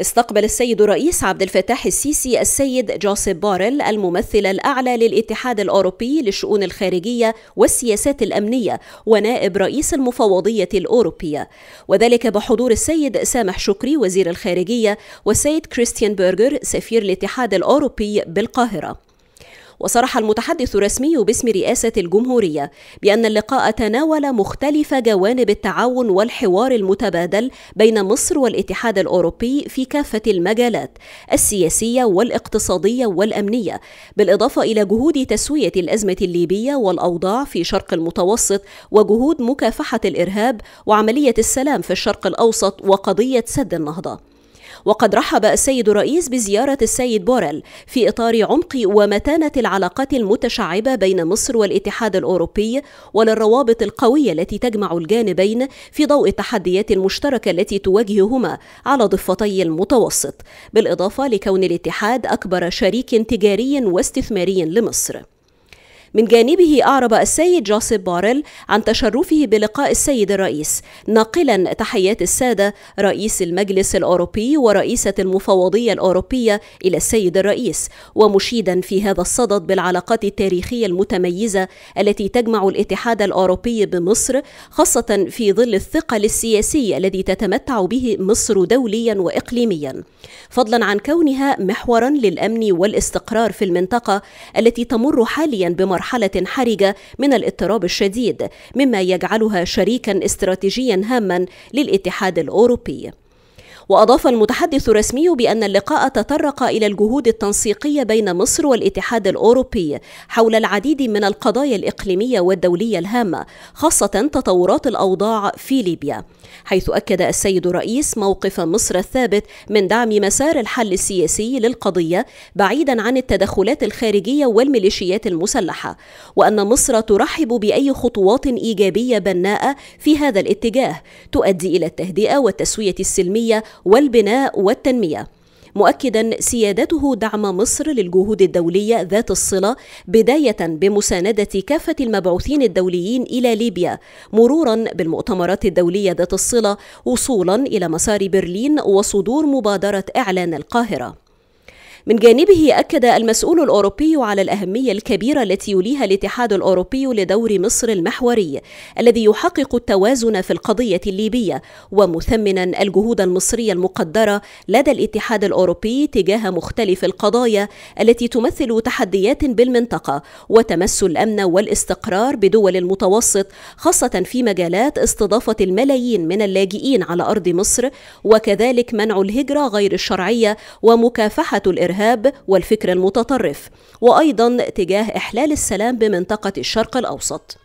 استقبل السيد الرئيس عبد الفتاح السيسي السيد جوسيب بارل الممثل الأعلى للاتحاد الأوروبي للشؤون الخارجية والسياسات الأمنية ونائب رئيس المفوضية الأوروبية وذلك بحضور السيد سامح شكري وزير الخارجية والسيد كريستيان بيرجر سفير الاتحاد الأوروبي بالقاهرة وصرح المتحدث الرسمي باسم رئاسة الجمهورية بأن اللقاء تناول مختلف جوانب التعاون والحوار المتبادل بين مصر والاتحاد الأوروبي في كافة المجالات السياسية والاقتصادية والأمنية بالإضافة إلى جهود تسوية الأزمة الليبية والأوضاع في شرق المتوسط وجهود مكافحة الإرهاب وعملية السلام في الشرق الأوسط وقضية سد النهضة وقد رحب السيد الرئيس بزيارة السيد بوريل في إطار عمق ومتانة العلاقات المتشعبة بين مصر والاتحاد الأوروبي وللروابط القوية التي تجمع الجانبين في ضوء التحديات المشتركة التي تواجههما على ضفتي المتوسط بالإضافة لكون الاتحاد أكبر شريك تجاري واستثماري لمصر من جانبه أعرب السيد جوسيف باريل عن تشرفه بلقاء السيد الرئيس ناقلا تحيات السادة رئيس المجلس الأوروبي ورئيسة المفوضية الأوروبية إلى السيد الرئيس ومشيدا في هذا الصدد بالعلاقات التاريخية المتميزة التي تجمع الاتحاد الأوروبي بمصر خاصة في ظل الثقل السياسي الذي تتمتع به مصر دوليا وإقليميا فضلا عن كونها محورا للأمن والاستقرار في المنطقة التي تمر حاليا بمرحلة مرحلة حرجة من الاضطراب الشديد مما يجعلها شريكا استراتيجيا هاما للاتحاد الأوروبي وأضاف المتحدث الرسمي بأن اللقاء تطرق إلى الجهود التنسيقية بين مصر والاتحاد الأوروبي حول العديد من القضايا الإقليمية والدولية الهامة خاصة تطورات الأوضاع في ليبيا حيث أكد السيد الرئيس موقف مصر الثابت من دعم مسار الحل السياسي للقضية بعيدا عن التدخلات الخارجية والميليشيات المسلحة وأن مصر ترحب بأي خطوات إيجابية بناءة في هذا الاتجاه تؤدي إلى التهدئة والتسوية السلمية والبناء والتنميه مؤكدا سيادته دعم مصر للجهود الدوليه ذات الصله بدايه بمسانده كافه المبعوثين الدوليين الى ليبيا مرورا بالمؤتمرات الدوليه ذات الصله وصولا الى مسار برلين وصدور مبادره اعلان القاهره من جانبه أكد المسؤول الأوروبي على الأهمية الكبيرة التي يوليها الاتحاد الأوروبي لدور مصر المحوري الذي يحقق التوازن في القضية الليبية ومثمنا الجهود المصرية المقدرة لدى الاتحاد الأوروبي تجاه مختلف القضايا التي تمثل تحديات بالمنطقة وتمس الأمن والاستقرار بدول المتوسط خاصة في مجالات استضافة الملايين من اللاجئين على أرض مصر وكذلك منع الهجرة غير الشرعية ومكافحة الإرهاب الارهاب والفكر المتطرف وايضا تجاه احلال السلام بمنطقه الشرق الاوسط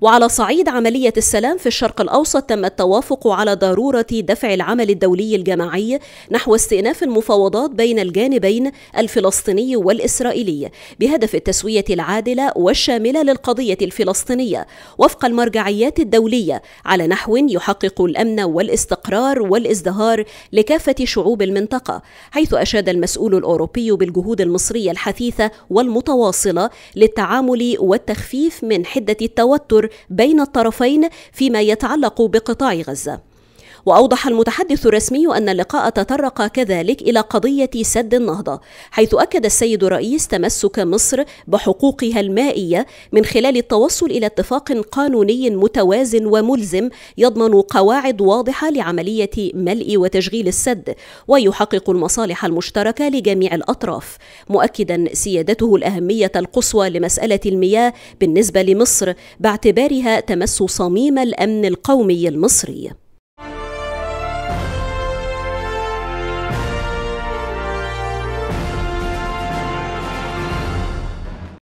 وعلى صعيد عملية السلام في الشرق الأوسط تم التوافق على ضرورة دفع العمل الدولي الجماعي نحو استئناف المفاوضات بين الجانبين الفلسطيني والإسرائيلي بهدف التسوية العادلة والشاملة للقضية الفلسطينية وفق المرجعيات الدولية على نحو يحقق الأمن والاستقرار والازدهار لكافة شعوب المنطقة حيث أشاد المسؤول الأوروبي بالجهود المصرية الحثيثة والمتواصلة للتعامل والتخفيف من حدة التوتر بين الطرفين فيما يتعلق بقطاع غزه وأوضح المتحدث الرسمي أن اللقاء تطرق كذلك إلى قضية سد النهضة حيث أكد السيد الرئيس تمسك مصر بحقوقها المائية من خلال التوصل إلى اتفاق قانوني متوازن وملزم يضمن قواعد واضحة لعملية ملء وتشغيل السد ويحقق المصالح المشتركة لجميع الأطراف مؤكدا سيادته الأهمية القصوى لمسألة المياه بالنسبة لمصر باعتبارها تمس صميم الأمن القومي المصري